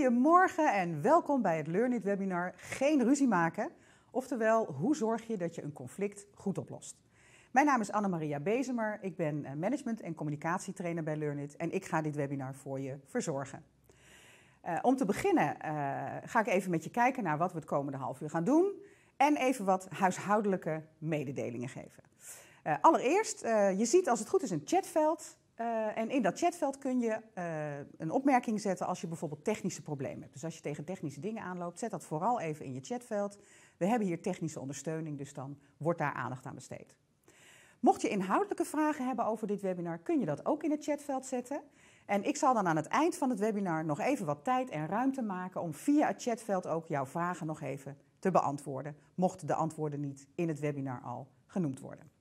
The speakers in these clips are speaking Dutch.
Goedemorgen en welkom bij het LearnIt webinar Geen ruzie maken. Oftewel, hoe zorg je dat je een conflict goed oplost? Mijn naam is Annemaria Bezemer, ik ben eh, management- en communicatietrainer bij LearnIt en ik ga dit webinar voor je verzorgen. Eh, om te beginnen eh, ga ik even met je kijken naar wat we het komende half uur gaan doen en even wat huishoudelijke mededelingen geven. allereerst, je ziet als het goed is een chatveld eh, en in dat chatveld kun je eh, een opmerking zetten als je bijvoorbeeld technische problemen hebt. Dus als je tegen technische dingen aanloopt, zet dat vooral even in je chatveld. We hebben hier technische ondersteuning, dus dan wordt daar aandacht aan besteed. Mocht je inhoudelijke vragen hebben over dit webinar, kun je dat ook in het chatveld zetten. En ik zal dan aan het eind van het webinar nog even wat tijd en ruimte maken om via het chatveld ook jouw vragen nog even te beantwoorden, mochten de antwoorden niet in het webinar al genoemd worden.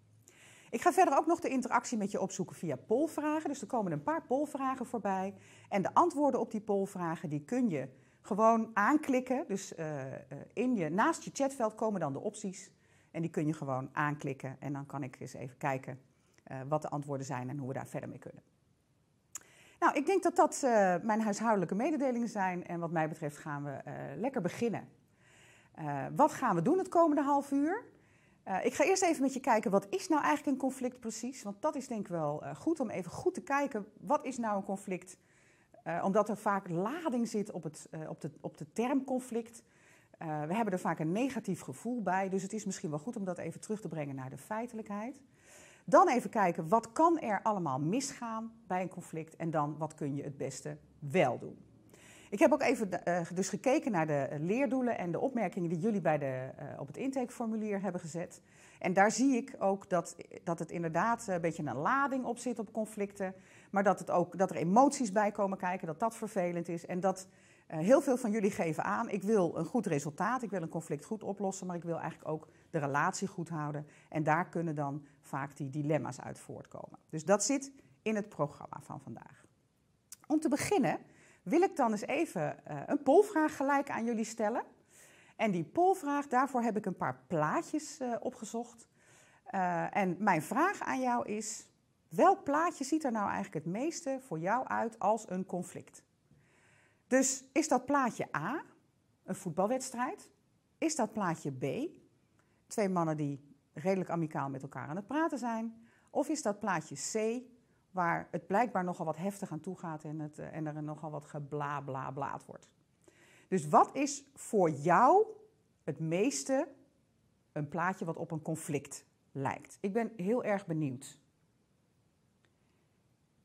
Ik ga verder ook nog de interactie met je opzoeken via polvragen. Dus er komen een paar polvragen voorbij. En de antwoorden op die polvragen die kun je gewoon aanklikken. Dus eh, eh, in je, naast je chatveld komen dan de opties. En die kun je gewoon aanklikken. En dan kan ik eens even kijken eh, wat de antwoorden zijn en hoe we daar verder mee kunnen. Nou, ik denk dat dat mijn huishoudelijke mededelingen zijn. En wat mij betreft gaan we lekker beginnen. wat gaan we doen het komende half uur? Eh, ik ga eerst even met je kijken, wat is nou eigenlijk een conflict precies? Want dat is denk ik wel eh, goed om even goed te kijken, wat is nou een conflict? Uh, omdat er vaak lading zit op, het, op, de, op de term conflict. we hebben er vaak een negatief gevoel bij, dus het is misschien wel goed om dat even terug te brengen naar de feitelijkheid. Dan even kijken, wat kan er allemaal misgaan bij een conflict? En dan, wat kun je het beste wel doen? Ik heb ook even eh, dus gekeken naar de leerdoelen en de opmerkingen die jullie bij de, eh, op het intakeformulier hebben gezet. En daar zie ik ook dat, dat het inderdaad een beetje een lading op zit op conflicten. Maar dat, het ook, dat er emoties bij komen kijken, dat dat vervelend is. En dat eh, heel veel van jullie geven aan, ik wil een goed resultaat, ik wil een conflict goed oplossen, maar ik wil eigenlijk ook de relatie goed houden. En daar kunnen dan vaak die dilemma's uit voortkomen. Dus dat zit in het programma van vandaag. Om te beginnen wil ik dan eens even eh, een polvraag gelijk aan jullie stellen. En die polvraag, daarvoor heb ik een paar plaatjes eh, opgezocht. Eh, en mijn vraag aan jou is: welk plaatje ziet er nou eigenlijk het meeste voor jou uit als een conflict? Dus is dat plaatje A, een voetbalwedstrijd? Is dat plaatje B, twee mannen die redelijk amicaal met elkaar aan het praten zijn? Of is dat plaatje C, waar het blijkbaar nogal wat heftig aan toe gaat en, het, eh, en er nogal wat blaad wordt. Dus wat is voor jou het meeste een plaatje wat op een conflict lijkt? Ik ben heel erg benieuwd.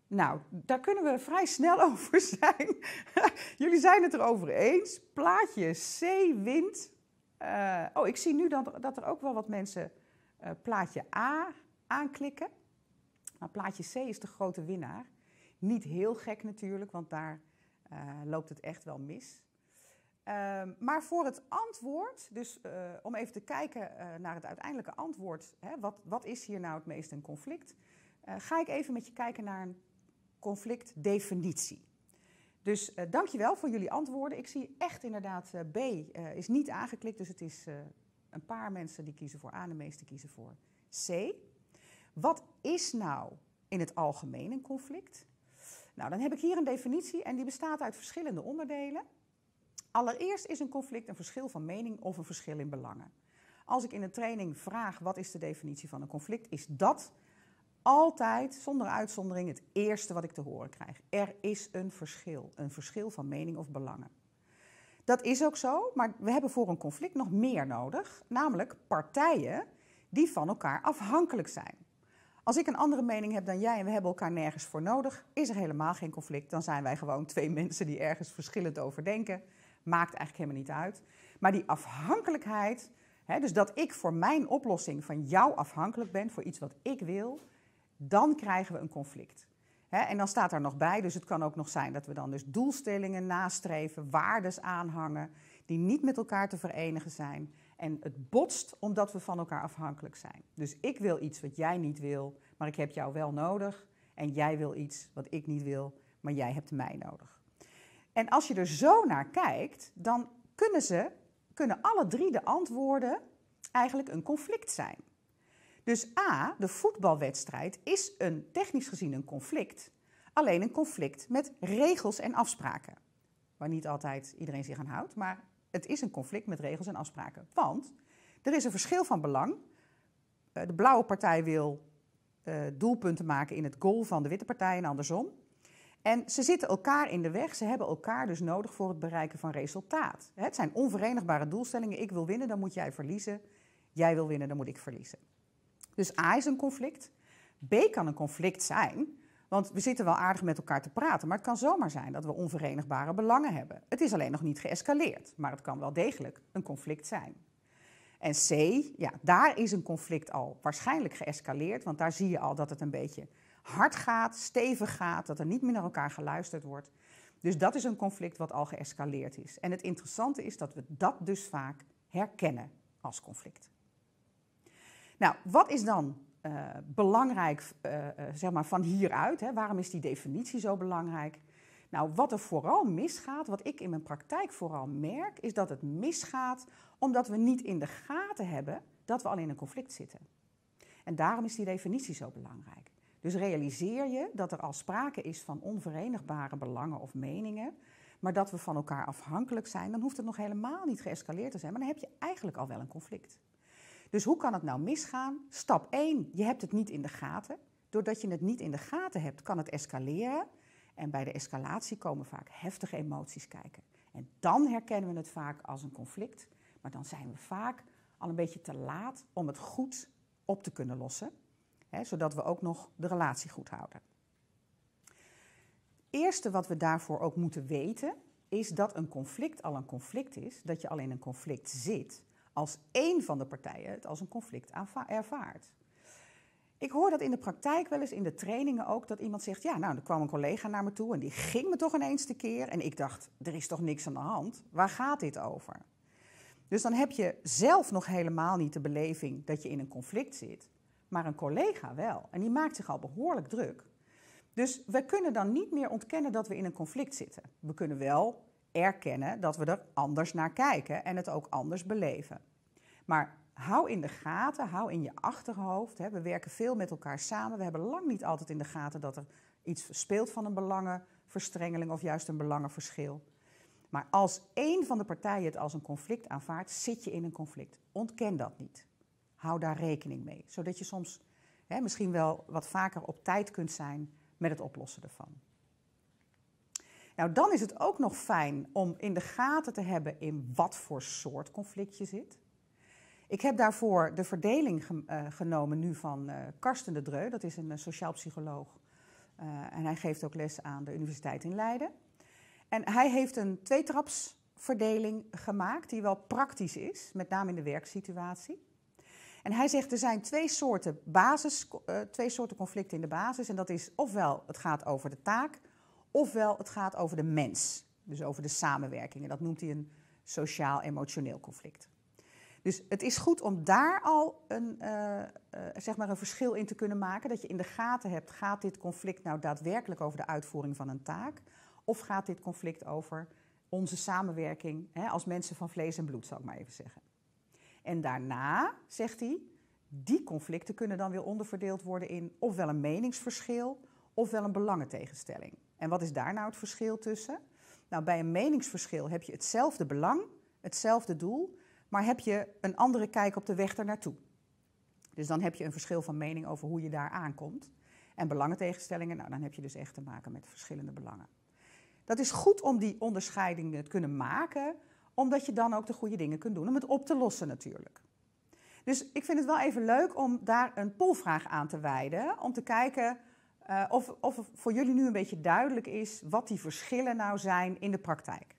Nou, daar kunnen we vrij snel over zijn. Jullie zijn het erover eens. Plaatje C wint. Eh, oh, ik zie nu dat, dat er ook wel wat mensen eh, plaatje A aanklikken plaatje C is de grote winnaar. Niet heel gek natuurlijk, want daar eh, loopt het echt wel mis. Ehm, maar voor het antwoord, dus eh, om even te kijken eh, naar het uiteindelijke antwoord, hè, wat, wat is hier nou het meest een conflict? ga ik even met je kijken naar een conflictdefinitie. Dus je dankjewel voor jullie antwoorden. Ik zie echt inderdaad, B is niet aangeklikt, dus het is een paar mensen die kiezen voor A, de meeste kiezen voor C. Wat is nou in het algemeen een conflict? Nou, dan heb ik hier een definitie en die bestaat uit verschillende onderdelen. Allereerst is een conflict een verschil van mening of een verschil in belangen. Als ik in een training vraag wat is de definitie van een conflict, is dat altijd, zonder uitzondering, het eerste wat ik te horen krijg. Er is een verschil, een verschil van mening of belangen. Dat is ook zo, maar we hebben voor een conflict nog meer nodig, namelijk partijen die van elkaar afhankelijk zijn. Als ik een andere mening heb dan jij en we hebben elkaar nergens voor nodig, is er helemaal geen conflict. Dan zijn wij gewoon twee mensen die ergens verschillend over denken. Maakt eigenlijk helemaal niet uit. Maar die afhankelijkheid, hè, dus dat ik voor mijn oplossing van jou afhankelijk ben, voor iets wat ik wil, dan krijgen we een conflict. Hè, en dan staat er nog bij, dus het kan ook nog zijn dat we dan dus doelstellingen nastreven, waardes aanhangen, die niet met elkaar te verenigen zijn. En het botst omdat we van elkaar afhankelijk zijn. Dus ik wil iets wat jij niet wil, maar ik heb jou wel nodig. En jij wil iets wat ik niet wil, maar jij hebt mij nodig. En als je er zo naar kijkt, dan kunnen ze, kunnen alle drie de antwoorden eigenlijk een conflict zijn. Dus A, de voetbalwedstrijd, is een, technisch gezien een conflict. Alleen een conflict met regels en afspraken. Waar niet altijd iedereen zich aan houdt, maar het is een conflict met regels en afspraken. Want er is een verschil van belang. Eh, de blauwe partij wil eh, doelpunten maken in het goal van de witte partij en andersom. En ze zitten elkaar in de weg. Ze hebben elkaar dus nodig voor het bereiken van resultaat. Het zijn onverenigbare doelstellingen. Ik wil winnen, dan moet jij verliezen. Jij wil winnen, dan moet ik verliezen. Dus A is een conflict. B kan een conflict zijn want we zitten wel aardig met elkaar te praten, maar het kan zomaar zijn dat we onverenigbare belangen hebben. Het is alleen nog niet geëscaleerd, maar het kan wel degelijk een conflict zijn. En C, ja, daar is een conflict al waarschijnlijk geëscaleerd, want daar zie je al dat het een beetje hard gaat, stevig gaat, dat er niet meer naar elkaar geluisterd wordt. Dus dat is een conflict wat al geëscaleerd is. En het interessante is dat we dat dus vaak herkennen als conflict. Nou, wat is dan eh, belangrijk eh, eh, zeg maar van hieruit? Hè? Waarom is die definitie zo belangrijk? Nou, wat er vooral misgaat, wat ik in mijn praktijk vooral merk, is dat het misgaat omdat we niet in de gaten hebben dat we al in een conflict zitten. En daarom is die definitie zo belangrijk. Dus realiseer je dat er al sprake is van onverenigbare belangen of meningen, maar dat we van elkaar afhankelijk zijn, dan hoeft het nog helemaal niet geëscaleerd te zijn, maar dan heb je eigenlijk al wel een conflict. Dus hoe kan het nou misgaan? Stap 1, je hebt het niet in de gaten. Doordat je het niet in de gaten hebt, kan het escaleren. En bij de escalatie komen vaak heftige emoties kijken. En dan herkennen we het vaak als een conflict. Maar dan zijn we vaak al een beetje te laat om het goed op te kunnen lossen. Hè, zodat we ook nog de relatie goed houden. Het eerste wat we daarvoor ook moeten weten, is dat een conflict al een conflict is. Dat je al in een conflict zit als één van de partijen het als een conflict ervaart. Ik hoor dat in de praktijk wel eens in de trainingen ook dat iemand zegt: Ja, nou, er kwam een collega naar me toe en die ging me toch ineens te keer. En ik dacht: Er is toch niks aan de hand? Waar gaat dit over? Dus dan heb je zelf nog helemaal niet de beleving dat je in een conflict zit, maar een collega wel. En die maakt zich al behoorlijk druk. Dus we kunnen dan niet meer ontkennen dat we in een conflict zitten. We kunnen wel erkennen dat we er anders naar kijken en het ook anders beleven. Maar hou in de gaten, hou in je achterhoofd. Hè. We werken veel met elkaar samen. We hebben lang niet altijd in de gaten dat er iets speelt van een belangenverstrengeling of juist een belangenverschil. Maar als één van de partijen het als een conflict aanvaardt, zit je in een conflict. Ontken dat niet. Hou daar rekening mee, zodat je soms hè, misschien wel wat vaker op tijd kunt zijn met het oplossen ervan. Nou, dan is het ook nog fijn om in de gaten te hebben in wat voor soort conflict je zit. Ik heb daarvoor de verdeling eh, genomen nu van eh, Karsten de Dreu, dat is een eh, sociaal psycholoog. en hij geeft ook les aan de Universiteit in Leiden. En hij heeft een tweetrapsverdeling gemaakt die wel praktisch is, met name in de werksituatie. En hij zegt er zijn twee soorten, basis, twee soorten conflicten in de basis. En dat is ofwel het gaat over de taak ofwel het gaat over de mens, dus over de samenwerking. En dat noemt hij een sociaal-emotioneel conflict. Dus het is goed om daar al een, eh, eh, zeg maar een verschil in te kunnen maken. Dat je in de gaten hebt, gaat dit conflict nou daadwerkelijk over de uitvoering van een taak? Of gaat dit conflict over onze samenwerking hè, als mensen van vlees en bloed, zou ik maar even zeggen. En daarna, zegt hij, die conflicten kunnen dan weer onderverdeeld worden in ofwel een meningsverschil ofwel een belangentegenstelling. En wat is daar nou het verschil tussen? Nou, bij een meningsverschil heb je hetzelfde belang, hetzelfde doel, maar heb je een andere kijk op de weg ernaartoe. Dus dan heb je een verschil van mening over hoe je daar aankomt. En belangentegenstellingen, nou, dan heb je dus echt te maken met verschillende belangen. Dat is goed om die onderscheidingen te kunnen maken, omdat je dan ook de goede dingen kunt doen om het op te lossen natuurlijk. Dus ik vind het wel even leuk om daar een polvraag aan te wijden, om te kijken eh, of, of voor jullie nu een beetje duidelijk is wat die verschillen nou zijn in de praktijk.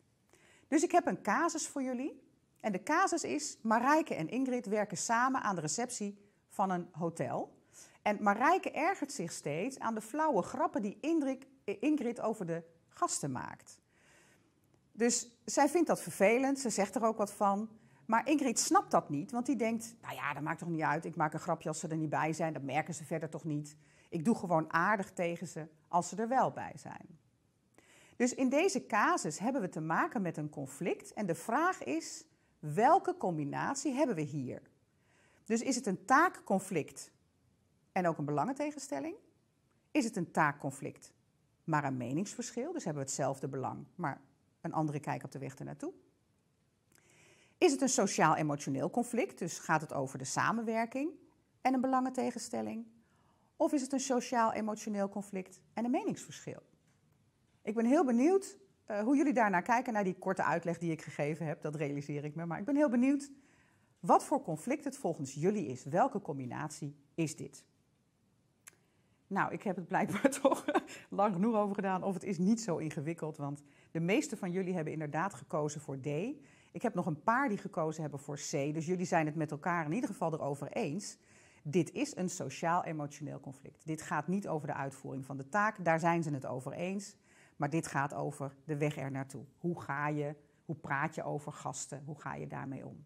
Dus ik heb een casus voor jullie. En de casus is: Marijke en Ingrid werken samen aan de receptie van een hotel. En Marijke ergert zich steeds aan de flauwe grappen die eh, Ingrid over de gasten maakt. Dus zij vindt dat vervelend, ze zegt er ook wat van. Maar Ingrid snapt dat niet, want die denkt: Nou ja, dat maakt toch niet uit. Ik maak een grapje als ze er niet bij zijn, dat merken ze verder toch niet. Ik doe gewoon aardig tegen ze als ze er wel bij zijn. Dus in deze casus hebben we te maken met een conflict en de vraag is: welke combinatie hebben we hier? Dus is het een taakconflict en ook een belangentegenstelling? Is het een taakconflict, maar een meningsverschil, dus hebben we hetzelfde belang, maar een andere kijk op de weg ernaartoe? Is het een sociaal-emotioneel conflict, dus gaat het over de samenwerking en een belangentegenstelling? Of is het een sociaal-emotioneel conflict en een meningsverschil? Ik ben heel benieuwd eh, hoe jullie daarnaar kijken, naar die korte uitleg die ik gegeven heb. Dat realiseer ik me. Maar ik ben heel benieuwd wat voor conflict het volgens jullie is. Welke combinatie is dit? Nou, ik heb het blijkbaar toch lang genoeg over gedaan. Of het is niet zo ingewikkeld, want de meeste van jullie hebben inderdaad gekozen voor D. Ik heb nog een paar die gekozen hebben voor C. Dus jullie zijn het met elkaar in ieder geval erover eens. Dit is een sociaal-emotioneel conflict. Dit gaat niet over de uitvoering van de taak, daar zijn ze het over eens. Maar dit gaat over de weg er naartoe. Hoe ga je, hoe praat je over gasten, hoe ga je daarmee om?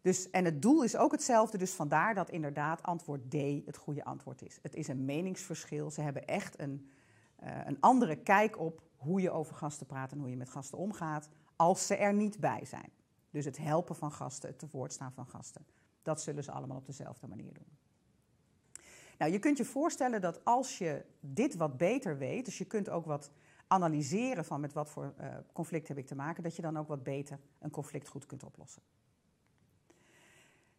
Dus, en het doel is ook hetzelfde, dus vandaar dat inderdaad antwoord D het goede antwoord is. Het is een meningsverschil. Ze hebben echt een, eh, een andere kijk op hoe je over gasten praat en hoe je met gasten omgaat als ze er niet bij zijn. Dus het helpen van gasten, het te woord staan van gasten. Dat zullen ze allemaal op dezelfde manier doen. Nou, je kunt je voorstellen dat als je dit wat beter weet, dus je kunt ook wat analyseren van met wat voor eh, conflict heb ik te maken, dat je dan ook wat beter een conflict goed kunt oplossen.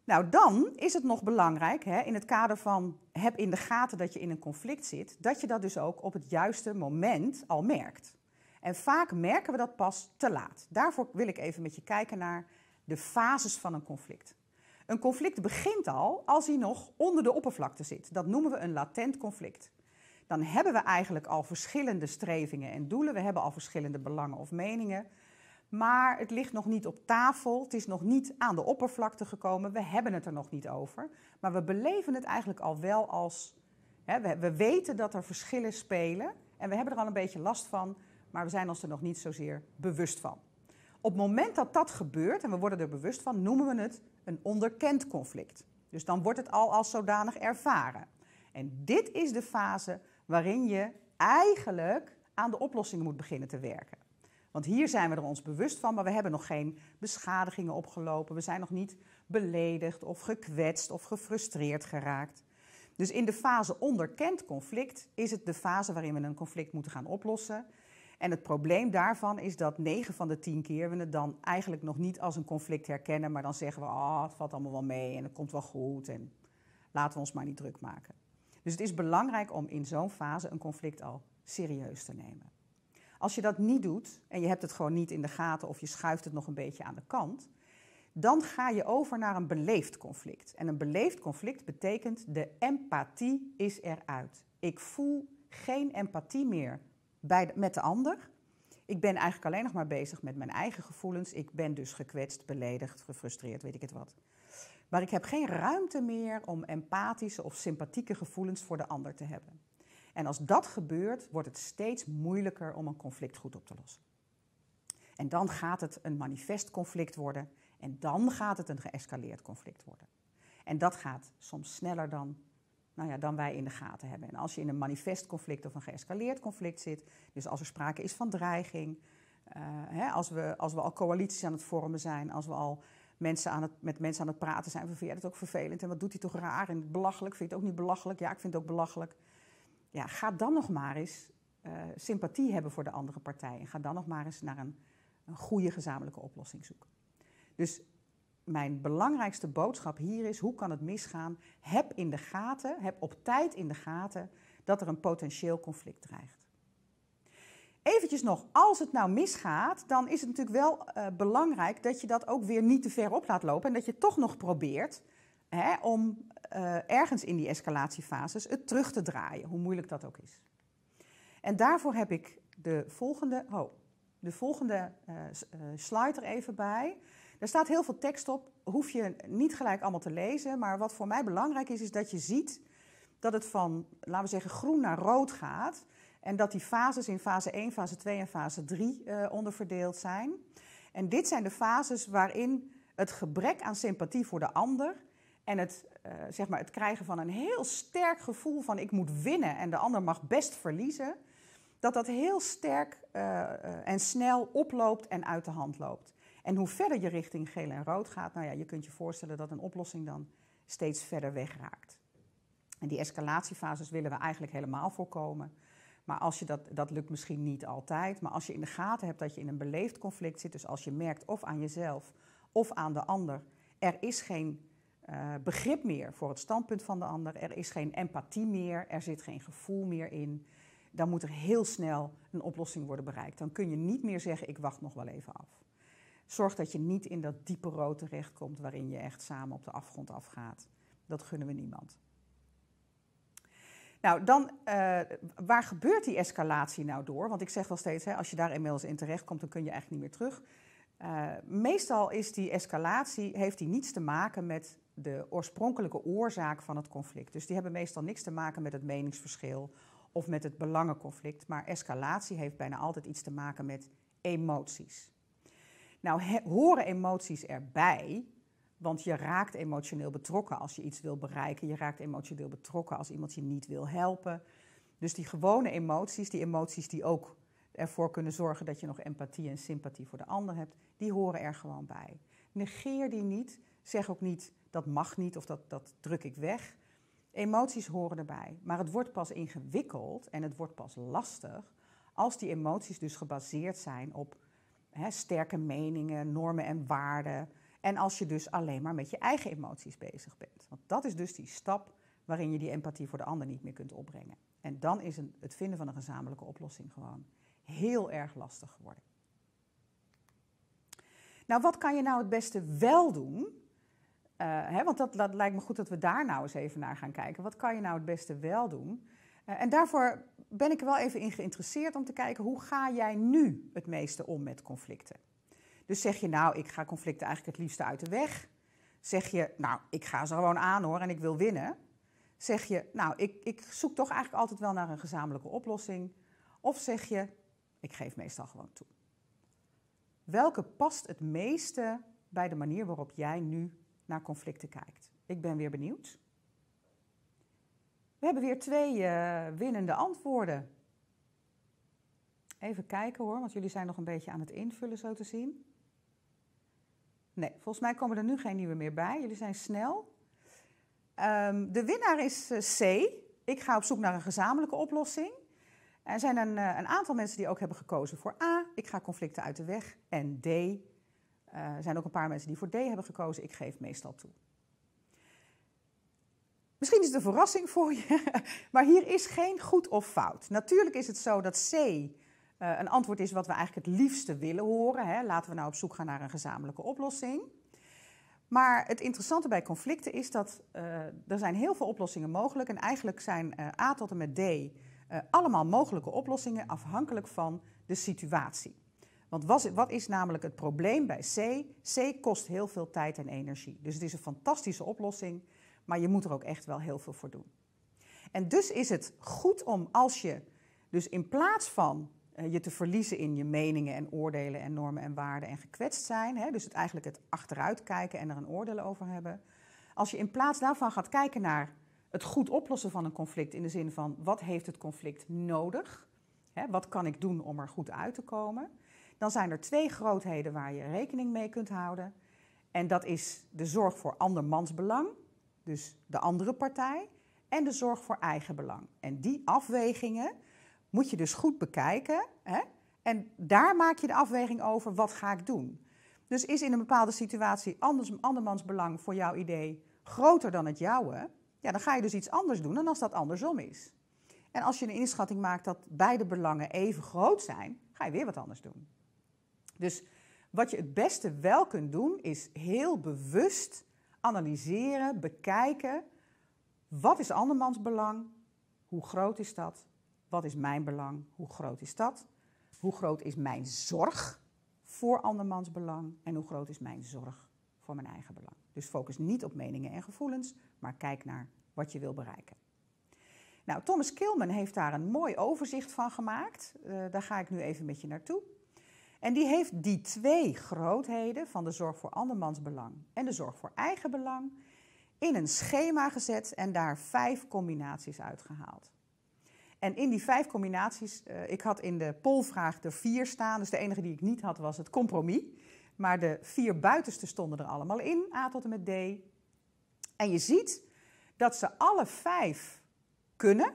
Nou, dan is het nog belangrijk, hè, in het kader van heb in de gaten dat je in een conflict zit, dat je dat dus ook op het juiste moment al merkt. En vaak merken we dat pas te laat. Daarvoor wil ik even met je kijken naar de fases van een conflict. Een conflict begint al als hij nog onder de oppervlakte zit. Dat noemen we een latent conflict. Dan hebben we eigenlijk al verschillende strevingen en doelen. We hebben al verschillende belangen of meningen. Maar het ligt nog niet op tafel. Het is nog niet aan de oppervlakte gekomen. We hebben het er nog niet over. Maar we beleven het eigenlijk al wel als. Hè, we, we weten dat er verschillen spelen. En we hebben er al een beetje last van. Maar we zijn ons er nog niet zozeer bewust van. Op het moment dat dat gebeurt en we worden er bewust van, noemen we het een onderkend conflict. Dus dan wordt het al als zodanig ervaren. En dit is de fase waarin je eigenlijk aan de oplossingen moet beginnen te werken. Want hier zijn we er ons bewust van, maar we hebben nog geen beschadigingen opgelopen. We zijn nog niet beledigd of gekwetst of gefrustreerd geraakt. Dus in de fase onderkend conflict is het de fase waarin we een conflict moeten gaan oplossen. En het probleem daarvan is dat 9 van de 10 keer we het dan eigenlijk nog niet als een conflict herkennen, maar dan zeggen we: ah, het valt allemaal wel mee en het komt wel goed en laten we ons maar niet druk maken. Dus het is belangrijk om in zo'n fase een conflict al serieus te nemen. Als je dat niet doet en je hebt het gewoon niet in de gaten of je schuift het nog een beetje aan de kant, dan ga je over naar een beleefd conflict. En een beleefd conflict betekent de empathie is eruit. Ik voel geen empathie meer bij met de ander. Ik ben eigenlijk alleen nog maar bezig met mijn eigen gevoelens. Ik ben dus gekwetst, beledigd, gefrustreerd, weet ik het wat. Maar ik heb geen ruimte meer om empathische of sympathieke gevoelens voor de ander te hebben. En als dat gebeurt, wordt het steeds moeilijker om een conflict goed op te lossen. En dan gaat het een manifest conflict worden en dan gaat het een geëscaleerd conflict worden. En dat gaat soms sneller dan nou ja, dan wij in de gaten hebben. En als je in een manifest conflict of een geëscaleerd conflict zit, dus als er sprake is van dreiging, eh, hè, als, we, als we al coalities aan het vormen zijn, als we al mensen aan het, met mensen aan het praten zijn, van vind jij dat ook vervelend en wat doet hij toch raar en belachelijk, vind je het ook niet belachelijk? Ja, ik vind het ook belachelijk. Ja, ga dan nog maar eens eh, sympathie hebben voor de andere partij en ga dan nog maar eens naar een, een goede gezamenlijke oplossing zoeken. Dus mijn belangrijkste boodschap hier is: hoe kan het misgaan? Heb in de gaten, heb op tijd in de gaten dat er een potentieel conflict dreigt. Eventjes nog, als het nou misgaat, dan is het natuurlijk wel eh, belangrijk dat je dat ook weer niet te ver op laat lopen en dat je toch nog probeert hè, om eh, ergens in die escalatiefases het terug te draaien, hoe moeilijk dat ook is. En daarvoor heb ik de volgende, oh, de volgende eh, slide er even bij. Er staat heel veel tekst op, hoef je niet gelijk allemaal te lezen. Maar wat voor mij belangrijk is, is dat je ziet dat het van, laten we zeggen, groen naar rood gaat. En dat die fases in fase 1, fase 2 en fase 3 eh, onderverdeeld zijn. En dit zijn de fases waarin het gebrek aan sympathie voor de ander en het, eh, zeg maar het krijgen van een heel sterk gevoel van ik moet winnen en de ander mag best verliezen, dat dat heel sterk eh, en snel oploopt en uit de hand loopt. En hoe verder je richting geel en rood gaat, nou ja, je kunt je voorstellen dat een oplossing dan steeds verder wegraakt. En die escalatiefases willen we eigenlijk helemaal voorkomen. Maar als je dat, dat lukt misschien niet altijd. Maar als je in de gaten hebt dat je in een beleefd conflict zit, dus als je merkt of aan jezelf of aan de ander, er is geen eh, begrip meer voor het standpunt van de ander, er is geen empathie meer, er zit geen gevoel meer in, dan moet er heel snel een oplossing worden bereikt. Dan kun je niet meer zeggen: ik wacht nog wel even af. Zorg dat je niet in dat diepe rood terechtkomt waarin je echt samen op de afgrond afgaat. Dat gunnen we niemand. Nou, dan, eh, waar gebeurt die escalatie nou door? Want ik zeg wel steeds, hè, als je daar inmiddels in terechtkomt, dan kun je eigenlijk niet meer terug. Eh, meestal is die escalatie, heeft die niets te maken met de oorspronkelijke oorzaak van het conflict. Dus die hebben meestal niks te maken met het meningsverschil of met het belangenconflict. Maar escalatie heeft bijna altijd iets te maken met emoties. Nou, horen emoties erbij, want je raakt emotioneel betrokken als je iets wil bereiken. Je raakt emotioneel betrokken als iemand je niet wil helpen. Dus die gewone emoties, die emoties die ook ervoor kunnen zorgen dat je nog empathie en sympathie voor de ander hebt, die horen er gewoon bij. Negeer die niet. Zeg ook niet dat mag niet of dat, dat druk ik weg. Emoties horen erbij. Maar het wordt pas ingewikkeld en het wordt pas lastig als die emoties dus gebaseerd zijn op sterke meningen, normen en waarden. En als je dus alleen maar met je eigen emoties bezig bent. Want dat is dus die stap waarin je die empathie voor de ander niet meer kunt opbrengen. En dan is een, het vinden van een gezamenlijke oplossing gewoon heel erg lastig geworden. Nou, wat kan je nou het beste wel doen? Eh, hè, want dat lijkt me goed dat we daar nou eens even naar gaan kijken. Wat kan je nou het beste wel doen? Eh, en daarvoor ben ik er wel even in geïnteresseerd om te kijken hoe ga jij nu het meeste om met conflicten. Dus zeg je nou, ik ga conflicten eigenlijk het liefste uit de weg. Zeg je, nou, ik ga ze gewoon aan hoor en ik wil winnen. Zeg je, nou, ik, ik zoek toch eigenlijk altijd wel naar een gezamenlijke oplossing. Of zeg je, ik geef meestal gewoon toe. Welke past het meeste bij de manier waarop jij nu naar conflicten kijkt? Ik ben weer benieuwd. We hebben weer twee eh, winnende antwoorden. Even kijken hoor, want jullie zijn nog een beetje aan het invullen zo te zien. Nee, volgens mij komen er nu geen nieuwe meer bij. Jullie zijn snel. Ehm, de winnaar is eh, C. Ik ga op zoek naar een gezamenlijke oplossing. Er zijn een, eh, een, aantal mensen die ook hebben gekozen voor A. Ik ga conflicten uit de weg. En D. er zijn ook een paar mensen die voor D hebben gekozen. Ik geef meestal toe. Misschien is het een verrassing voor je, maar hier is geen goed of fout. Natuurlijk is het zo dat C eh, een antwoord is wat we eigenlijk het liefste willen horen. Laten we nou op zoek gaan naar een gezamenlijke oplossing. Maar het interessante bij conflicten is dat eh, er zijn heel veel oplossingen mogelijk. En eigenlijk zijn eh, A tot en met D allemaal mogelijke oplossingen afhankelijk van de situatie. Want wat is namelijk het probleem bij C? C kost heel veel tijd en energie. Dus het is een fantastische oplossing maar je moet er ook echt wel heel veel voor doen. En dus is het goed om als je dus in plaats van eh, je te verliezen in je meningen en oordelen en normen en waarden en gekwetst zijn, hè, dus het eigenlijk het achteruit kijken en er een oordeel over hebben. Als je in plaats daarvan gaat kijken naar het goed oplossen van een conflict in de zin van wat heeft het conflict nodig? Hè, wat kan ik doen om er goed uit te komen? Dan zijn er twee grootheden waar je rekening mee kunt houden. En dat is de zorg voor andermans belang dus de andere partij, en de zorg voor eigen belang. En die afwegingen moet je dus goed bekijken. Hè? En daar maak je de afweging over, wat ga ik doen? Dus is in een bepaalde situatie anders, andermans belang voor jouw idee groter dan het jouwe, ja, dan ga je dus iets anders doen dan als dat andersom is. En als je een inschatting maakt dat beide belangen even groot zijn, ga je weer wat anders doen. Dus wat je het beste wel kunt doen, is heel bewust analyseren, bekijken. Wat is andermans belang? Hoe groot is dat? Wat is mijn belang? Hoe groot is dat? Hoe groot is mijn zorg voor andermans belang? En hoe groot is mijn zorg voor mijn eigen belang? Dus focus niet op meningen en gevoelens, maar kijk naar wat je wil bereiken. Nou, Thomas Kilman heeft daar een mooi overzicht van gemaakt. Eh, daar ga ik nu even met je naartoe. En die heeft die twee grootheden van de zorg voor andermans belang en de zorg voor eigen belang in een schema gezet en daar vijf combinaties uitgehaald. En in die vijf combinaties, eh, ik had in de polvraag er vier staan, dus de enige die ik niet had was het compromis. Maar de vier buitenste stonden er allemaal in, A tot en met D. En je ziet dat ze alle vijf kunnen,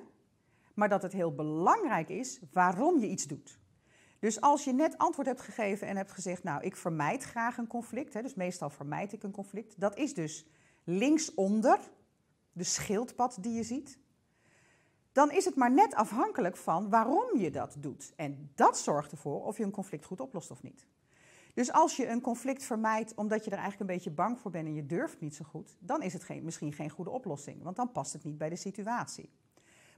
maar dat het heel belangrijk is waarom je iets doet. Dus als je net antwoord hebt gegeven en hebt gezegd, nou, ik vermijd graag een conflict, hè, dus meestal vermijd ik een conflict, dat is dus linksonder de schildpad die je ziet. Dan is het maar net afhankelijk van waarom je dat doet. En dat zorgt ervoor of je een conflict goed oplost of niet. Dus als je een conflict vermijdt omdat je er eigenlijk een beetje bang voor bent en je durft niet zo goed, dan is het geen, misschien geen goede oplossing, want dan past het niet bij de situatie.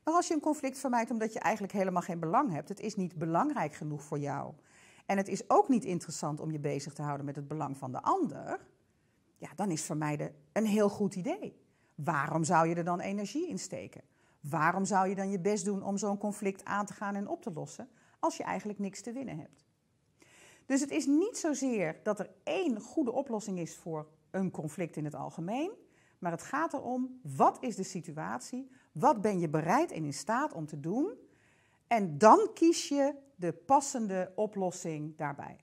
Maar als je een conflict vermijdt omdat je eigenlijk helemaal geen belang hebt, het is niet belangrijk genoeg voor jou. En het is ook niet interessant om je bezig te houden met het belang van de ander. Ja, dan is vermijden een heel goed idee. Waarom zou je er dan energie in steken? Waarom zou je dan je best doen om zo'n conflict aan te gaan en op te lossen als je eigenlijk niks te winnen hebt? Dus het is niet zozeer dat er één goede oplossing is voor een conflict in het algemeen. Maar het gaat erom, wat is de situatie? Wat ben je bereid en in staat om te doen? En dan kies je de passende oplossing daarbij.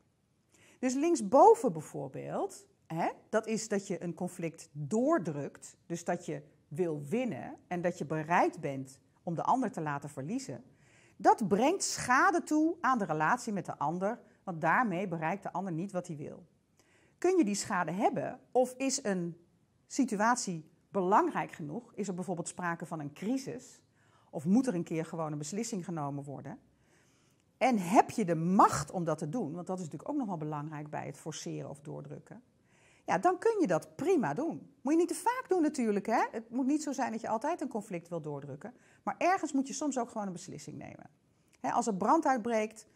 Dus linksboven bijvoorbeeld, hè, dat is dat je een conflict doordrukt. Dus dat je wil winnen en dat je bereid bent om de ander te laten verliezen. Dat brengt schade toe aan de relatie met de ander, want daarmee bereikt de ander niet wat hij wil. Kun je die schade hebben of is een situatie belangrijk genoeg? Is er bijvoorbeeld sprake van een crisis? Of moet er een keer gewoon een beslissing genomen worden? En heb je de macht om dat te doen? Want dat is natuurlijk ook nog wel belangrijk bij het forceren of doordrukken. Ja, dan kun je dat prima doen. Moet je niet te vaak doen natuurlijk. Hè? Het moet niet zo zijn dat je altijd een conflict wil doordrukken. Maar ergens moet je soms ook gewoon een beslissing nemen. Hè, als er brand uitbreekt,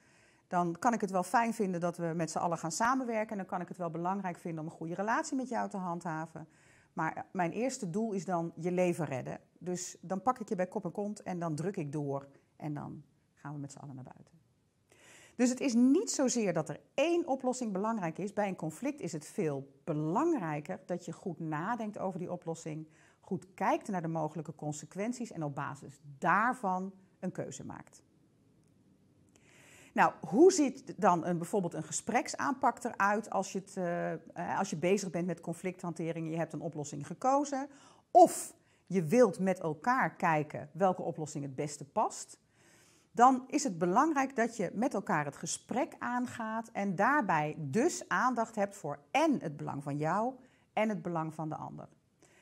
dan kan ik het wel fijn vinden dat we met z'n allen gaan samenwerken. En dan kan ik het wel belangrijk vinden om een goede relatie met jou te handhaven. Maar eh, mijn eerste doel is dan je leven redden. Dus dan pak ik je bij kop en kont en dan druk ik door en dan gaan we met z'n allen naar buiten. Dus het is niet zozeer dat er één oplossing belangrijk is. Bij een conflict is het veel belangrijker dat je goed nadenkt over die oplossing, goed kijkt naar de mogelijke consequenties en op basis daarvan een keuze maakt. Nou, hoe ziet dan een, bijvoorbeeld een gespreksaanpak eruit als je, het, eh, eh, als je bezig bent met conflicthantering en je hebt een oplossing gekozen? Of je wilt met elkaar kijken welke oplossing het beste past. Dan is het belangrijk dat je met elkaar het gesprek aangaat en daarbij dus aandacht hebt voor en het belang van jou en het belang van de ander.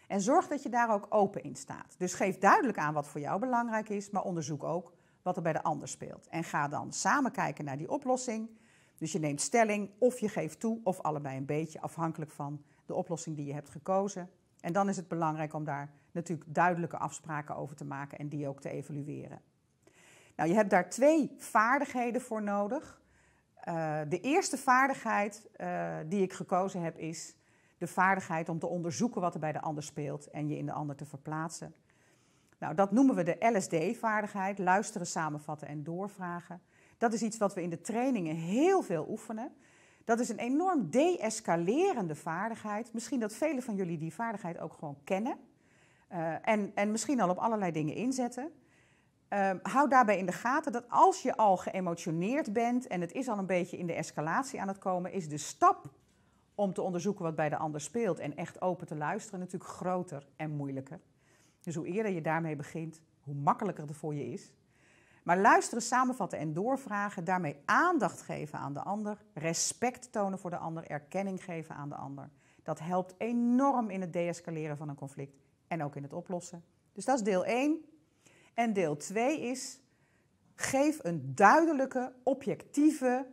En zorg dat je daar ook open in staat. Dus geef duidelijk aan wat voor jou belangrijk is, maar onderzoek ook wat er bij de ander speelt. En ga dan samen kijken naar die oplossing. Dus je neemt stelling of je geeft toe of allebei een beetje, afhankelijk van de oplossing die je hebt gekozen. En dan is het belangrijk om daar natuurlijk duidelijke afspraken over te maken en die ook te evalueren. Nou, je hebt daar twee vaardigheden voor nodig. Eh, de eerste vaardigheid eh, die ik gekozen heb is de vaardigheid om te onderzoeken wat er bij de ander speelt en je in de ander te verplaatsen. Nou, dat noemen we de LSD-vaardigheid, luisteren, samenvatten en doorvragen. Dat is iets wat we in de trainingen heel veel oefenen. Dat is een enorm deescalerende vaardigheid. Misschien dat velen van jullie die vaardigheid ook gewoon kennen. Eh, en, en misschien al op allerlei dingen inzetten. Houd ehm, hou daarbij in de gaten dat als je al geëmotioneerd bent en het is al een beetje in de escalatie aan het komen, is de stap om te onderzoeken wat bij de ander speelt en echt open te luisteren natuurlijk groter en moeilijker. Dus hoe eerder je daarmee begint, hoe makkelijker het voor je is. Maar luisteren, samenvatten en doorvragen, daarmee aandacht geven aan de ander, respect tonen voor de ander, erkenning geven aan de ander. Dat helpt enorm in het deescaleren van een conflict en ook in het oplossen. Dus dat is deel 1. En deel 2 is, geef een duidelijke, objectieve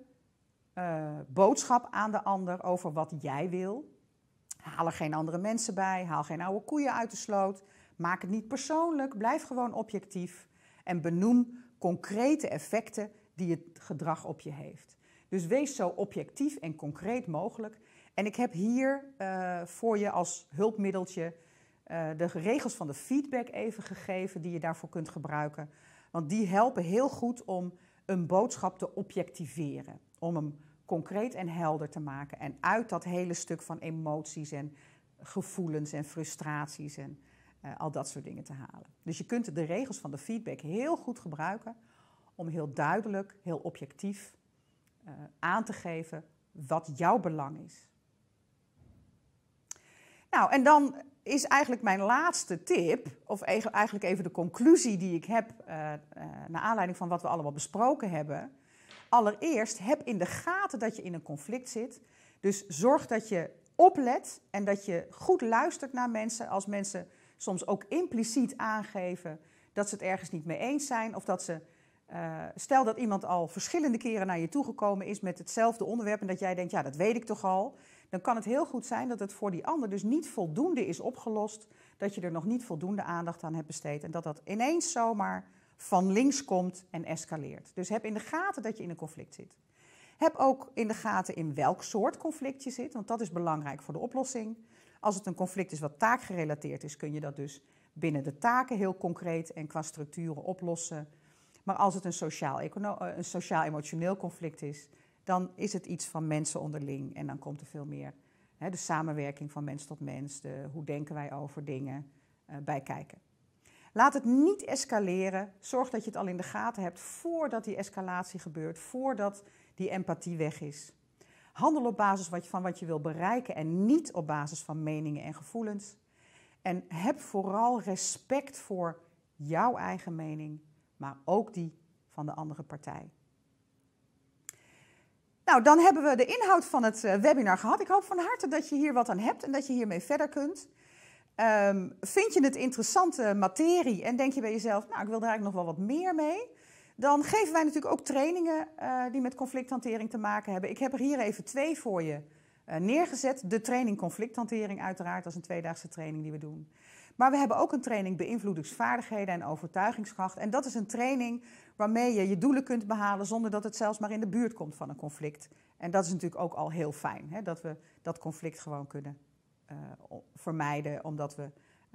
eh, boodschap aan de ander over wat jij wil. Haal er geen andere mensen bij, haal geen oude koeien uit de sloot. Maak het niet persoonlijk, blijf gewoon objectief en benoem concrete effecten die het gedrag op je heeft. Dus wees zo objectief en concreet mogelijk. En ik heb hier eh, voor je als hulpmiddeltje eh, de regels van de feedback even gegeven die je daarvoor kunt gebruiken. Want die helpen heel goed om een boodschap te objectiveren, om hem concreet en helder te maken. En uit dat hele stuk van emoties en gevoelens en frustraties en eh, al dat soort dingen te halen. Dus je kunt de regels van de feedback heel goed gebruiken om heel duidelijk, heel objectief eh, aan te geven wat jouw belang is. Nou, en dan is eigenlijk mijn laatste tip, of eigenlijk even de conclusie die ik heb eh, naar aanleiding van wat we allemaal besproken hebben. Allereerst heb in de gaten dat je in een conflict zit. Dus zorg dat je oplet en dat je goed luistert naar mensen als mensen soms ook impliciet aangeven dat ze het ergens niet mee eens zijn of dat ze. Eh, stel dat iemand al verschillende keren naar je toegekomen is met hetzelfde onderwerp en dat jij denkt, ja, dat weet ik toch al. Dan kan het heel goed zijn dat het voor die ander dus niet voldoende is opgelost, dat je er nog niet voldoende aandacht aan hebt besteed en dat dat ineens zomaar van links komt en escaleert. Dus heb in de gaten dat je in een conflict zit. Heb ook in de gaten in welk soort conflict je zit, want dat is belangrijk voor de oplossing. Als het een conflict is wat taakgerelateerd is, kun je dat dus binnen de taken heel concreet en qua structuren oplossen. Maar als het een sociaal-emotioneel eh, conflict is, dan is het iets van mensen onderling en dan komt er veel meer hè, de samenwerking van mens tot mens, de, hoe denken wij over dingen, eh, bij kijken. Laat het niet escaleren. Zorg dat je het al in de gaten hebt voordat die escalatie gebeurt, voordat die empathie weg is. Handel op basis van wat je wil bereiken en niet op basis van meningen en gevoelens. En heb vooral respect voor jouw eigen mening, maar ook die van de andere partij. Nou, dan hebben we de inhoud van het eh, webinar gehad. Ik hoop van harte dat je hier wat aan hebt en dat je hiermee verder kunt. Ehm, vind je het interessante materie en denk je bij jezelf, nou, ik wil daar eigenlijk nog wel wat meer mee? Dan geven wij natuurlijk ook trainingen eh, die met conflicthantering te maken hebben. Ik heb er hier even twee voor je eh, neergezet. De training conflicthantering uiteraard, dat is een tweedaagse training die we doen. Maar we hebben ook een training beïnvloedingsvaardigheden en overtuigingskracht. En dat is een training waarmee je je doelen kunt behalen zonder dat het zelfs maar in de buurt komt van een conflict. En dat is natuurlijk ook al heel fijn, hè, dat we dat conflict gewoon kunnen eh, vermijden, omdat we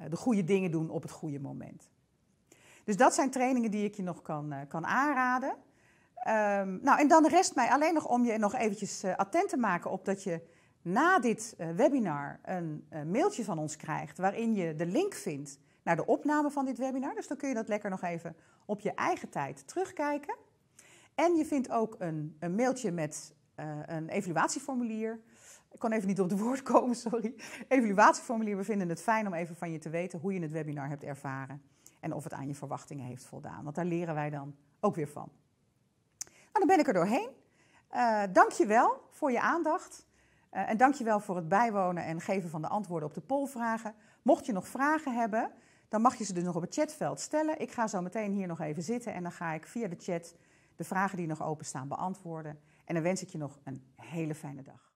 de goede dingen doen op het goede moment. Dus dat zijn trainingen die ik je nog kan, eh, kan aanraden. Ehm, nou, en dan rest mij alleen nog om je nog eventjes eh, attent te maken op dat je na dit eh, webinar een mailtje van ons krijgt waarin je de link vindt naar de opname van dit webinar. Dus dan kun je dat lekker nog even op je eigen tijd terugkijken. En je vindt ook een, een mailtje met een evaluatieformulier. Ik kon even niet op de woord komen, sorry. Evaluatieformulier, we vinden het fijn om even van je te weten hoe je het webinar hebt ervaren en of het aan je verwachtingen heeft voldaan. Want daar leren wij dan ook weer van. Nou, dan ben ik er doorheen. Uh, dank je wel voor je aandacht. Eh, en dank je wel voor het bijwonen en geven van de antwoorden op de polvragen. Mocht je nog vragen hebben, dan mag je ze dus nog op het chatveld stellen. Ik ga zo meteen hier nog even zitten en dan ga ik via de chat de vragen die nog openstaan beantwoorden. En dan wens ik je nog een hele fijne dag.